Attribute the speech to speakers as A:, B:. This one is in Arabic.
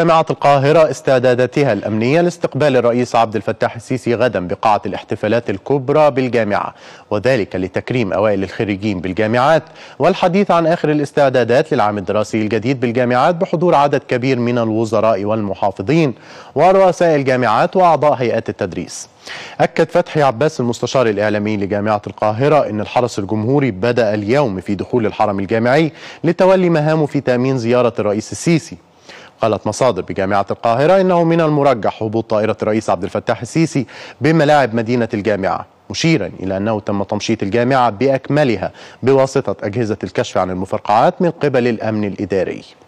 A: جامعة القاهرة استعداداتها الأمنية لاستقبال الرئيس عبد الفتاح السيسي غدا بقاعة الاحتفالات الكبرى بالجامعة وذلك لتكريم أوائل الخريجين بالجامعات والحديث عن آخر الاستعدادات للعام الدراسي الجديد بالجامعات بحضور عدد كبير من الوزراء والمحافظين ورؤساء الجامعات وأعضاء هيئات التدريس أكد فتحي عباس المستشار الإعلامي لجامعة القاهرة أن الحرس الجمهوري بدأ اليوم في دخول الحرم الجامعي لتولي مهامه في تأمين زيارة الرئيس السيسي قالت مصادر بجامعة القاهرة إنه من المرجح هبوط طائرة الرئيس عبد الفتاح السيسي بملاعب مدينة الجامعة مشيرا إلى أنه تم تمشيط الجامعة بأكملها بواسطة أجهزة الكشف عن المفرقعات من قبل الأمن الإداري